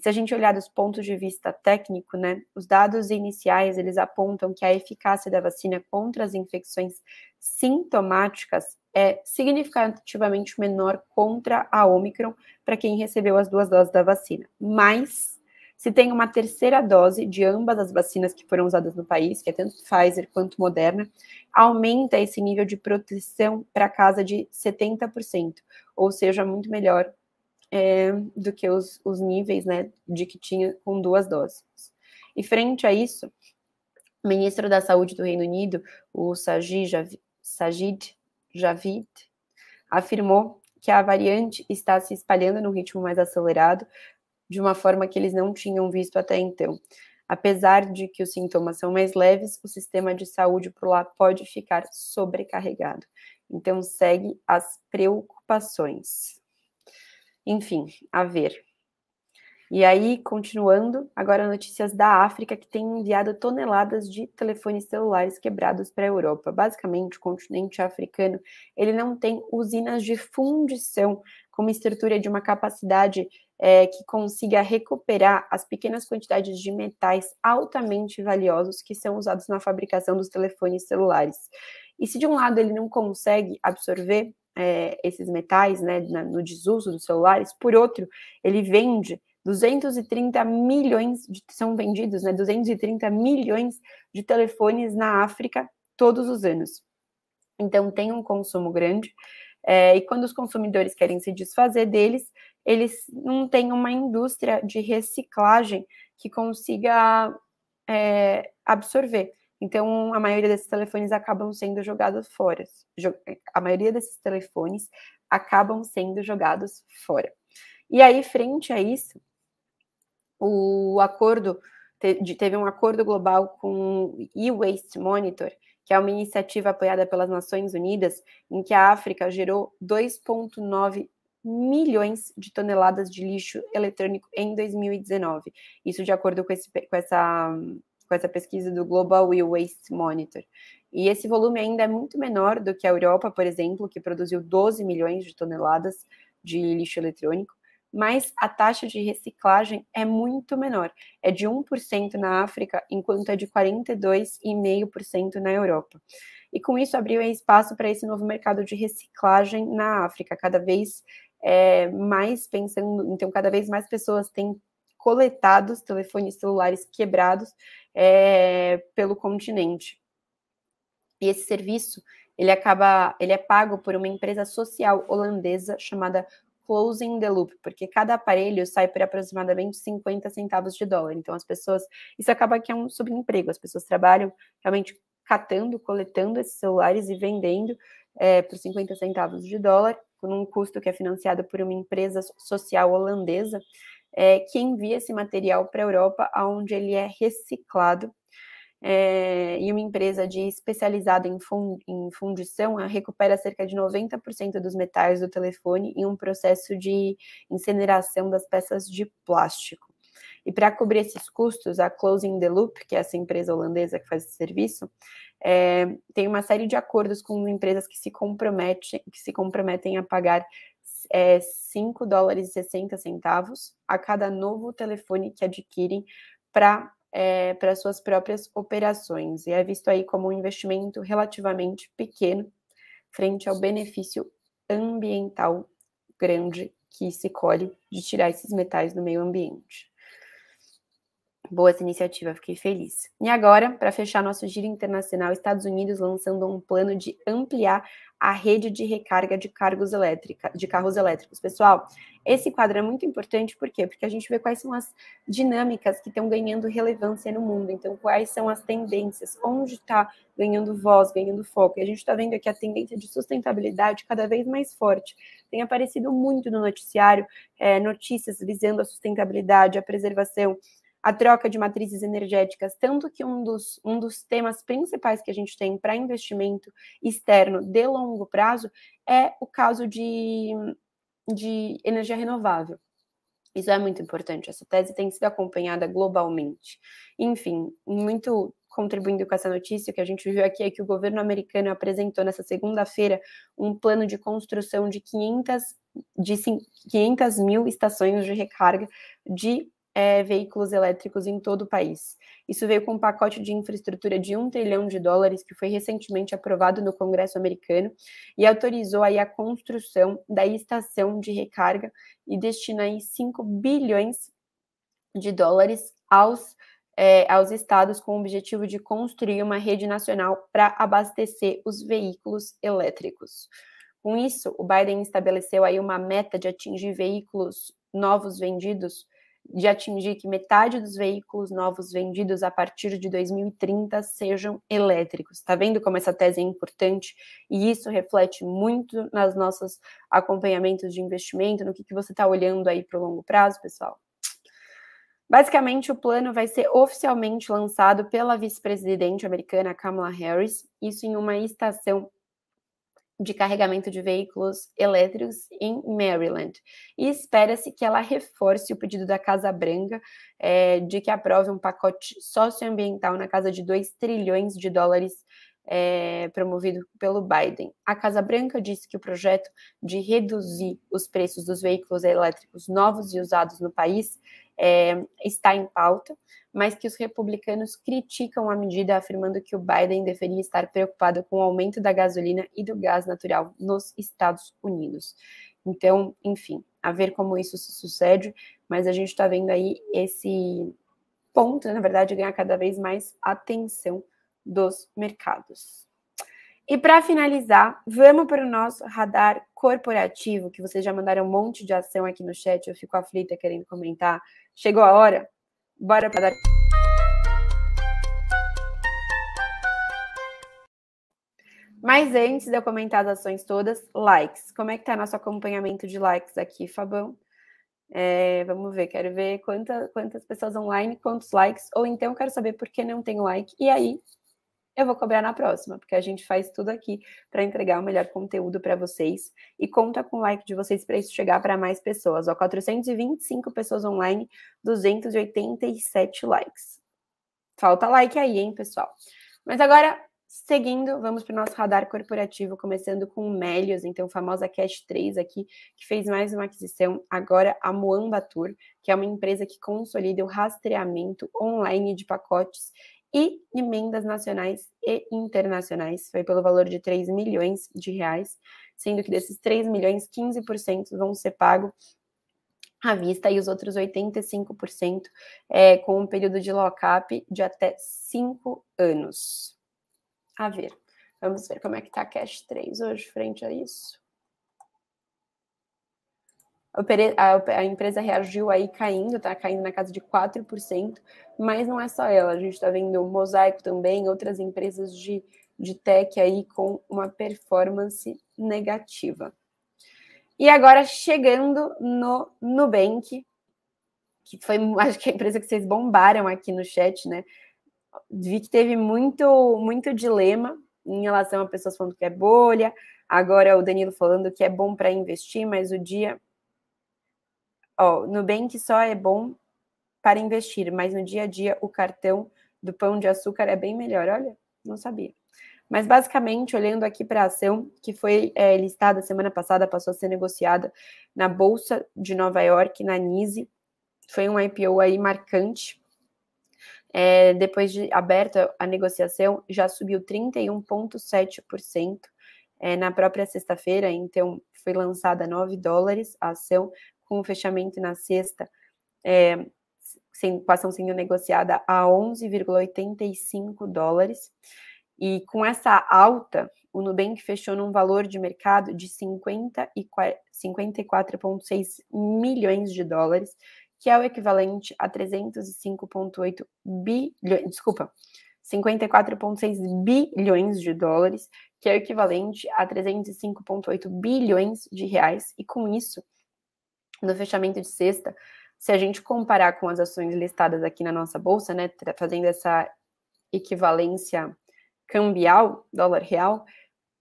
E se a gente olhar dos pontos de vista técnico, né, os dados iniciais eles apontam que a eficácia da vacina contra as infecções sintomáticas é significativamente menor contra a Omicron para quem recebeu as duas doses da vacina. Mas se tem uma terceira dose de ambas as vacinas que foram usadas no país, que é tanto Pfizer quanto Moderna, aumenta esse nível de proteção para casa de 70%, ou seja, muito melhor é, do que os, os níveis né, de que tinha com duas doses. E frente a isso, o ministro da Saúde do Reino Unido, o Sajid Javid, afirmou que a variante está se espalhando num ritmo mais acelerado, de uma forma que eles não tinham visto até então. Apesar de que os sintomas são mais leves, o sistema de saúde por lá pode ficar sobrecarregado. Então, segue as preocupações. Enfim, a ver. E aí, continuando, agora notícias da África que tem enviado toneladas de telefones celulares quebrados para a Europa. Basicamente, o continente africano ele não tem usinas de fundição com uma estrutura de uma capacidade é, que consiga recuperar as pequenas quantidades de metais altamente valiosos que são usados na fabricação dos telefones celulares. E se de um lado ele não consegue absorver, é, esses metais né, no desuso dos celulares, por outro, ele vende 230 milhões, de, são vendidos né, 230 milhões de telefones na África todos os anos. Então tem um consumo grande, é, e quando os consumidores querem se desfazer deles, eles não têm uma indústria de reciclagem que consiga é, absorver. Então, a maioria desses telefones acabam sendo jogados fora. A maioria desses telefones acabam sendo jogados fora. E aí, frente a isso, o acordo teve um acordo global com o e-waste monitor, que é uma iniciativa apoiada pelas Nações Unidas, em que a África gerou 2,9 milhões de toneladas de lixo eletrônico em 2019. Isso de acordo com, esse, com essa com essa pesquisa do Global Waste Monitor. E esse volume ainda é muito menor do que a Europa, por exemplo, que produziu 12 milhões de toneladas de lixo eletrônico, mas a taxa de reciclagem é muito menor, é de 1% na África, enquanto é de 42,5% na Europa. E com isso abriu espaço para esse novo mercado de reciclagem na África, cada vez é, mais pensando, então cada vez mais pessoas têm coletados, telefones celulares quebrados é, pelo continente. E esse serviço ele acaba, ele é pago por uma empresa social holandesa chamada Closing the Loop, porque cada aparelho sai por aproximadamente 50 centavos de dólar. Então as pessoas, isso acaba que é um subemprego, as pessoas trabalham realmente catando, coletando esses celulares e vendendo é, por 50 centavos de dólar, com um custo que é financiado por uma empresa social holandesa é, que envia esse material para a Europa, onde ele é reciclado. É, e uma empresa de especializada em, em fundição recupera cerca de 90% dos metais do telefone em um processo de incineração das peças de plástico. E para cobrir esses custos, a Closing the Loop, que é essa empresa holandesa que faz esse serviço, é, tem uma série de acordos com empresas que se, que se comprometem a pagar é 5 dólares e 60 centavos a cada novo telefone que adquirem para é, para suas próprias operações. E é visto aí como um investimento relativamente pequeno frente ao benefício ambiental grande que se colhe de tirar esses metais do meio ambiente. Boas iniciativas, fiquei feliz. E agora, para fechar nosso giro internacional, Estados Unidos lançando um plano de ampliar a rede de recarga de cargos elétrica, de carros elétricos. Pessoal, esse quadro é muito importante por quê? Porque a gente vê quais são as dinâmicas que estão ganhando relevância no mundo, então quais são as tendências, onde está ganhando voz, ganhando foco. E a gente está vendo aqui a tendência de sustentabilidade cada vez mais forte. Tem aparecido muito no noticiário é, notícias visando a sustentabilidade, a preservação a troca de matrizes energéticas, tanto que um dos, um dos temas principais que a gente tem para investimento externo de longo prazo é o caso de, de energia renovável. Isso é muito importante, essa tese tem sido acompanhada globalmente. Enfim, muito contribuindo com essa notícia, que a gente viu aqui é que o governo americano apresentou nessa segunda-feira um plano de construção de 500, de 500 mil estações de recarga de é, veículos elétricos em todo o país. Isso veio com um pacote de infraestrutura de um trilhão de dólares que foi recentemente aprovado no Congresso americano e autorizou aí a construção da estação de recarga e destina aí 5 bilhões de dólares aos é, aos estados com o objetivo de construir uma rede nacional para abastecer os veículos elétricos. Com isso, o Biden estabeleceu aí uma meta de atingir veículos novos vendidos de atingir que metade dos veículos novos vendidos a partir de 2030 sejam elétricos. Está vendo como essa tese é importante? E isso reflete muito nas nossas acompanhamentos de investimento, no que, que você está olhando aí para o longo prazo, pessoal. Basicamente, o plano vai ser oficialmente lançado pela vice-presidente americana Kamala Harris, isso em uma estação de carregamento de veículos elétricos em Maryland. E espera-se que ela reforce o pedido da Casa Branca é, de que aprove um pacote socioambiental na casa de 2 trilhões de dólares é, promovido pelo Biden. A Casa Branca disse que o projeto de reduzir os preços dos veículos elétricos novos e usados no país é, está em pauta mas que os republicanos criticam a medida, afirmando que o Biden deveria estar preocupado com o aumento da gasolina e do gás natural nos Estados Unidos. Então, enfim, a ver como isso se sucede, mas a gente está vendo aí esse ponto, né, na verdade, ganhar cada vez mais atenção dos mercados. E para finalizar, vamos para o nosso radar corporativo, que vocês já mandaram um monte de ação aqui no chat, eu fico aflita querendo comentar. Chegou a hora? Bora para dar. Mas antes de eu comentar as ações todas, likes. Como é que tá nosso acompanhamento de likes aqui, Fabão? É, vamos ver, quero ver quanta, quantas pessoas online, quantos likes, ou então quero saber por que não tem like. E aí, eu vou cobrar na próxima, porque a gente faz tudo aqui para entregar o melhor conteúdo para vocês e conta com o like de vocês para isso chegar para mais pessoas. Ó, 425 pessoas online, 287 likes. Falta like aí, hein, pessoal? Mas agora Seguindo, vamos para o nosso radar corporativo, começando com o Melios, então famosa Cash 3 aqui, que fez mais uma aquisição, agora a Tour, que é uma empresa que consolida o rastreamento online de pacotes e emendas nacionais e internacionais. Foi pelo valor de 3 milhões de reais, sendo que desses 3 milhões, 15% vão ser pagos à vista e os outros 85% é, com um período de lock-up de até 5 anos. A ver. Vamos ver como é que está a Cash 3 hoje frente a isso. A, empresa reagiu aí caindo, tá caindo na casa de 4%, mas não é só ela, a gente está vendo o Mosaico também, outras empresas de, de tech aí com uma performance negativa. E agora chegando no Nubank, que foi, <laughs> acho que a empresa que vocês bombaram aqui no chat, né? Vi que teve muito, muito dilema em relação a pessoas falando que é bolha, agora o Danilo falando que é bom para investir, mas o dia Ó, Nubank só é bom para investir, mas no dia a dia o cartão do pão de açúcar é bem melhor. Olha, não sabia. Mas basicamente, olhando aqui para a ação que foi é, listada semana passada, passou a ser negociada na Bolsa de Nova York, na NISE, foi um IPO aí marcante. É, depois de aberta a negociação, já subiu 31,7% é, na própria sexta-feira, então foi lançada 9 dólares a ação, com o fechamento na sexta, é, sem, com a ação sendo negociada a 11,85 dólares. E com essa alta, o Nubank fechou num valor de mercado de 54,6 milhões de dólares, que é o equivalente a 305,8 bilhões, desculpa, 54,6 bilhões de dólares, que é o equivalente a 305,8 bilhões de reais, e com isso no fechamento de sexta, se a gente comparar com as ações listadas aqui na nossa bolsa, né, fazendo essa equivalência cambial, dólar real,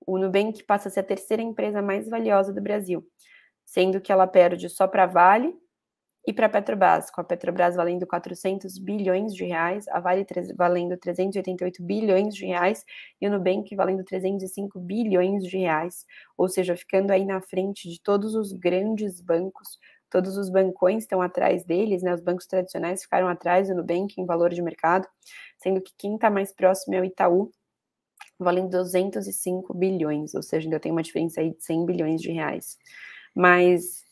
o Nubank passa a ser a terceira empresa mais valiosa do Brasil, sendo que ela perde só para Vale, e para a Petrobras, com a Petrobras valendo 400 bilhões de reais, a Vale valendo 388 bilhões de reais e o Nubank valendo 305 bilhões de reais, ou seja, ficando aí na frente de todos os grandes bancos, todos os bancões estão atrás deles, né? Os bancos tradicionais ficaram atrás do Nubank em valor de mercado, sendo que quem está mais próximo é o Itaú, valendo 205 bilhões, ou seja, ainda tem uma diferença aí de 100 bilhões de reais. Mas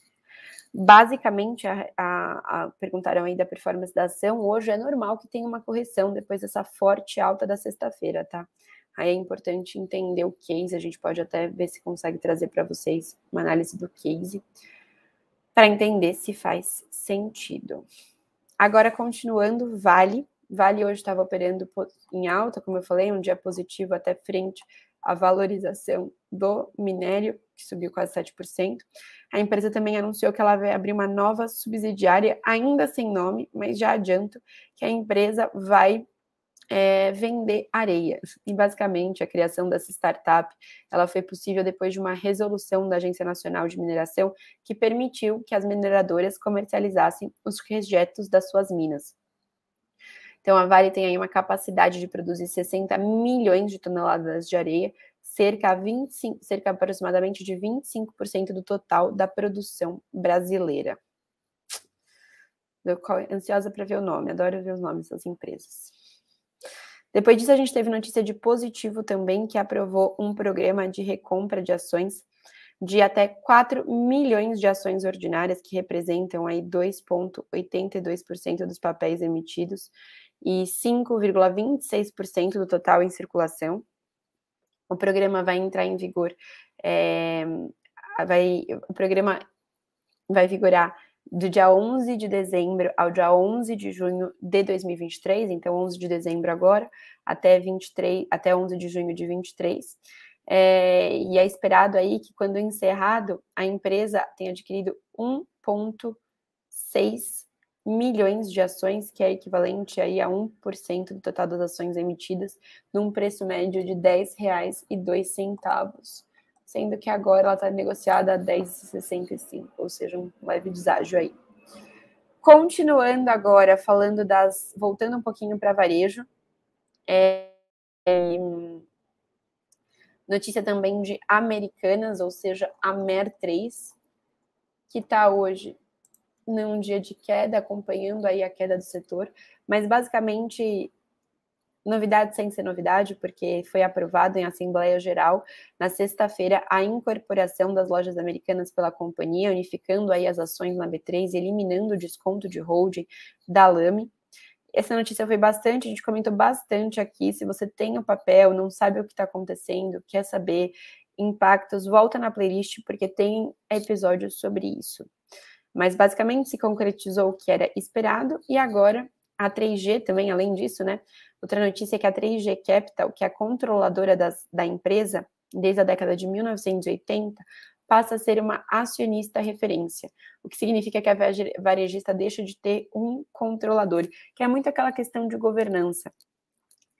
Basicamente, a, a, a, perguntaram aí da performance da ação. Hoje é normal que tenha uma correção depois dessa forte alta da sexta-feira, tá? Aí é importante entender o case. A gente pode até ver se consegue trazer para vocês uma análise do case para entender se faz sentido. Agora, continuando, Vale. Vale hoje estava operando em alta, como eu falei, um dia positivo até frente à valorização do minério que subiu quase 7%. A empresa também anunciou que ela vai abrir uma nova subsidiária, ainda sem nome, mas já adianto que a empresa vai é, vender areia. E basicamente a criação dessa startup ela foi possível depois de uma resolução da Agência Nacional de Mineração que permitiu que as mineradoras comercializassem os rejetos das suas minas. Então a Vale tem aí uma capacidade de produzir 60 milhões de toneladas de areia, cerca, 25, cerca aproximadamente de 25% do total da produção brasileira. ansiosa para ver o nome, adoro ver os nomes das empresas. Depois disso, a gente teve notícia de positivo também, que aprovou um programa de recompra de ações de até 4 milhões de ações ordinárias, que representam aí 2,82% dos papéis emitidos e 5,26% do total em circulação o programa vai entrar em vigor, é, vai, o programa vai vigorar do dia 11 de dezembro ao dia 11 de junho de 2023, então 11 de dezembro agora, até, 23, até 11 de junho de 2023. É, eh, e é esperado aí que, quando encerrado, a empresa tenha adquirido 1,6 milhões de ações, que é equivalente aí a 1% do total das ações emitidas, num preço médio de R$ 10,02, sendo que agora ela está negociada a R$ 10,65, ou seja, um leve deságio aí. Continuando agora, falando das. voltando um pouquinho para varejo. É, é, notícia também de Americanas, ou seja, a MER 3, que está hoje num né, dia de queda, acompanhando aí a queda do setor, mas basicamente novidade sem ser novidade, porque foi aprovado em Assembleia Geral na sexta-feira a incorporação das lojas americanas pela companhia, unificando aí as ações na B3 e eliminando o desconto de holding da Lame. Essa notícia foi bastante, a gente comentou bastante aqui. Se você tem o papel, não sabe o que está acontecendo, quer saber impactos, volta na playlist, porque tem episódios sobre isso. Mas basicamente se concretizou o que era esperado e agora a 3G também, além disso, né? Outra notícia é que a 3G Capital, que é a controladora das, da empresa desde a década de 1980, passa a ser uma acionista referência, o que significa que a varejista deixa de ter um controlador, que é muito aquela questão de governança,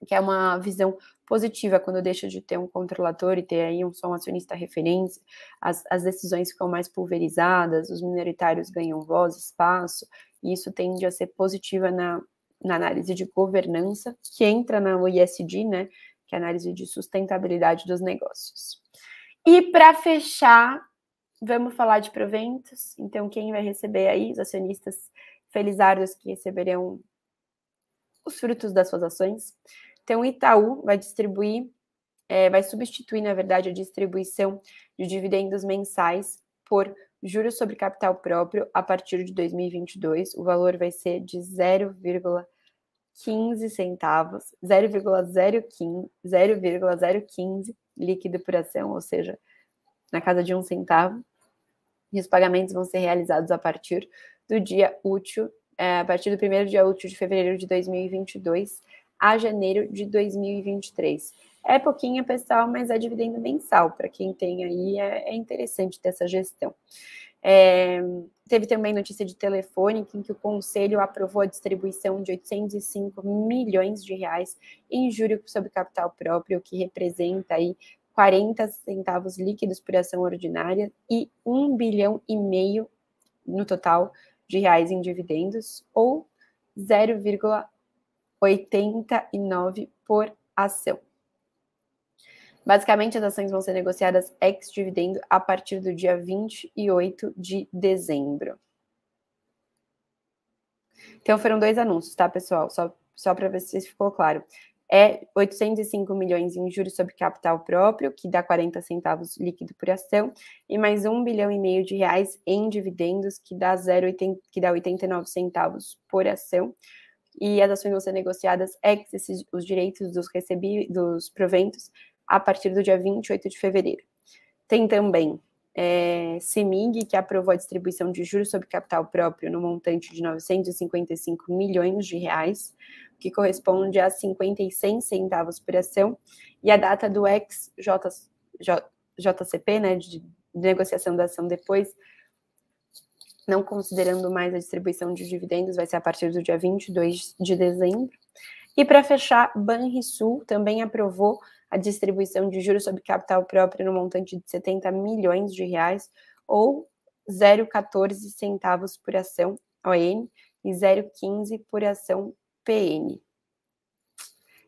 que é uma visão positiva quando deixa de ter um controlador e ter aí um só acionista referência, as, as decisões ficam mais pulverizadas, os minoritários ganham voz, espaço, e isso tende a ser positiva na, na análise de governança, que entra na oisd né, que é a análise de sustentabilidade dos negócios. E para fechar, vamos falar de proventos. Então, quem vai receber aí, os acionistas felizardos que receberão os frutos das suas ações. Então, o Itaú vai distribuir, é, vai substituir, na verdade, a distribuição de dividendos mensais por juros sobre capital próprio a partir de 2022. O valor vai ser de 0,15 centavos, 0,015 líquido por ação, ou seja, na casa de um centavo. E os pagamentos vão ser realizados a partir do dia útil, é, a partir do primeiro dia útil de fevereiro de 2022 a janeiro de 2023. É pouquinha, pessoal, mas é dividendo mensal. Para quem tem aí, é, é interessante ter essa gestão. É, teve também notícia de telefônica em que o Conselho aprovou a distribuição de 805 milhões de reais em juros sobre capital próprio, o que representa aí 40 centavos líquidos por ação ordinária e 1 bilhão e meio no total de reais em dividendos, ou 0,1 89 por ação. Basicamente, as ações vão ser negociadas ex-dividendo a partir do dia 28 de dezembro. Então, foram dois anúncios, tá, pessoal? Só, só para ver se ficou claro. É 805 milhões em juros sobre capital próprio, que dá 40 centavos líquido por ação, e mais 1 bilhão e meio de reais em dividendos, que dá, 0, que dá 89 centavos por ação e as ações vão ser negociadas ex esses, os direitos dos recebidos, dos proventos, a partir do dia 28 de fevereiro. Tem também é, CEMIG, que aprovou a distribuição de juros sobre capital próprio no montante de 955 milhões de reais, que corresponde a 56 centavos por ação, e a data do ex-JCP, né, de negociação da ação depois, não considerando mais a distribuição de dividendos, vai ser a partir do dia 22 de dezembro. E para fechar, Banrisul também aprovou a distribuição de juros sobre capital próprio no montante de 70 milhões de reais ou 0,14 centavos por ação ON e 0,15 por ação PN.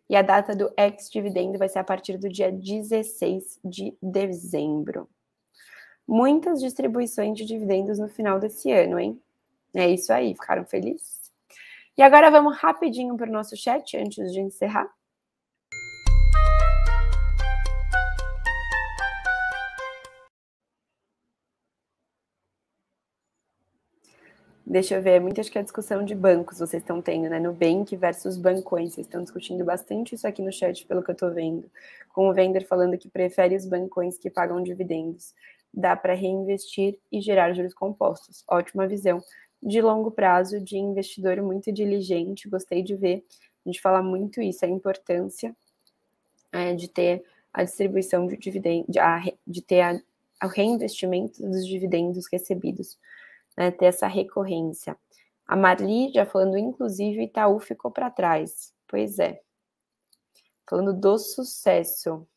E a data do ex-dividendo vai ser a partir do dia 16 de dezembro muitas distribuições de dividendos no final desse ano, hein? É isso aí, ficaram felizes? E agora vamos rapidinho para o nosso chat antes de encerrar. Deixa eu ver, é muito acho que é a discussão de bancos vocês estão tendo, né? No Bank versus bancões. Vocês estão discutindo bastante isso aqui no chat, pelo que eu estou vendo. Com o Vender falando que prefere os bancões que pagam dividendos dá para reinvestir e gerar juros compostos. Ótima visão de longo prazo, de investidor muito diligente, gostei de ver. A gente fala muito isso, a importância é, de ter a distribuição de dividendos, de ter a, o reinvestimento dos dividendos recebidos, né, ter essa recorrência. A Marli já falando, inclusive, Itaú ficou para trás. Pois é. Falando do sucesso.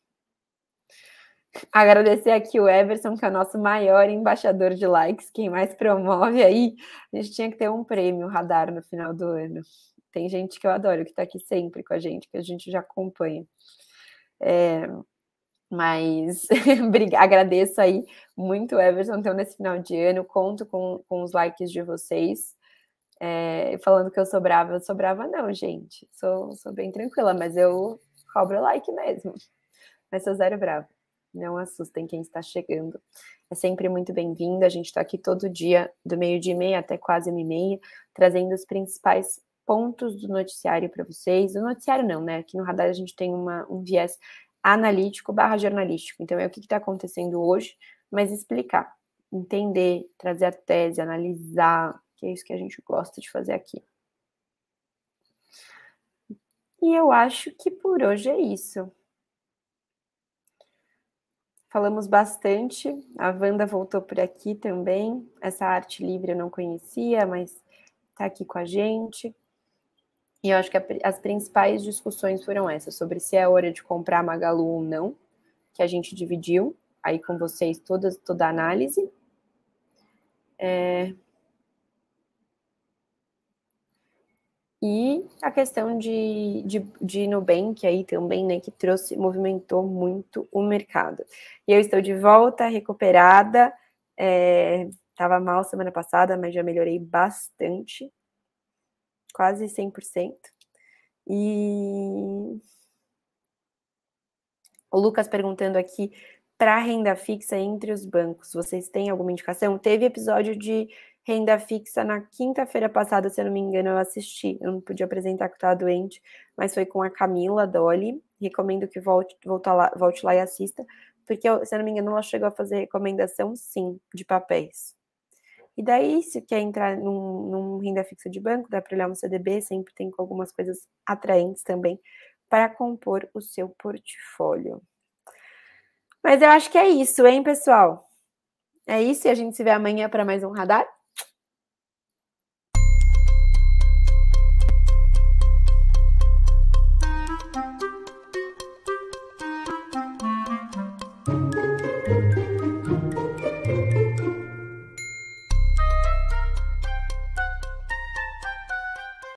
Agradecer aqui o Everson, que é o nosso maior embaixador de likes, quem mais promove aí. A gente tinha que ter um prêmio radar no final do ano. Tem gente que eu adoro, que está aqui sempre com a gente, que a gente já acompanha. É, mas <laughs> agradeço aí muito, Everson, então, nesse final de ano. Conto com, com os likes de vocês. É, falando que eu sou brava, eu sou brava não, gente. Sou, sou bem tranquila, mas eu cobro like mesmo. Mas sou zero brava não assustem quem está chegando. É sempre muito bem-vindo. A gente está aqui todo dia, do meio-dia e meia até quase uma e meia, trazendo os principais pontos do noticiário para vocês. O noticiário não, né? Aqui no Radar a gente tem uma, um viés analítico barra jornalístico. Então é o que está acontecendo hoje, mas explicar, entender, trazer a tese, analisar, que é isso que a gente gosta de fazer aqui. E eu acho que por hoje é isso. Falamos bastante, a Wanda voltou por aqui também. Essa arte livre eu não conhecia, mas está aqui com a gente. E eu acho que a, as principais discussões foram essas, sobre se é hora de comprar a Magalu ou não, que a gente dividiu aí com vocês toda, toda a análise. É, E a questão de, de, de Nubank aí também, né, que trouxe, movimentou muito o mercado. E eu estou de volta, recuperada. Estava é, mal semana passada, mas já melhorei bastante. Quase 100%. E o Lucas perguntando aqui para renda fixa entre os bancos, vocês têm alguma indicação? Teve episódio de Renda Fixa, na quinta-feira passada, se eu não me engano, eu assisti. Eu não podia apresentar que eu estava doente, mas foi com a Camila Dolly. Recomendo que volte, volte, lá, volte lá e assista, porque, se eu não me engano, ela chegou a fazer recomendação, sim, de papéis. E daí, se quer entrar num, num renda fixa de banco, dá para olhar um CDB, sempre tem algumas coisas atraentes também para compor o seu portfólio. Mas eu acho que é isso, hein, pessoal? É isso e a gente se vê amanhã para mais um radar.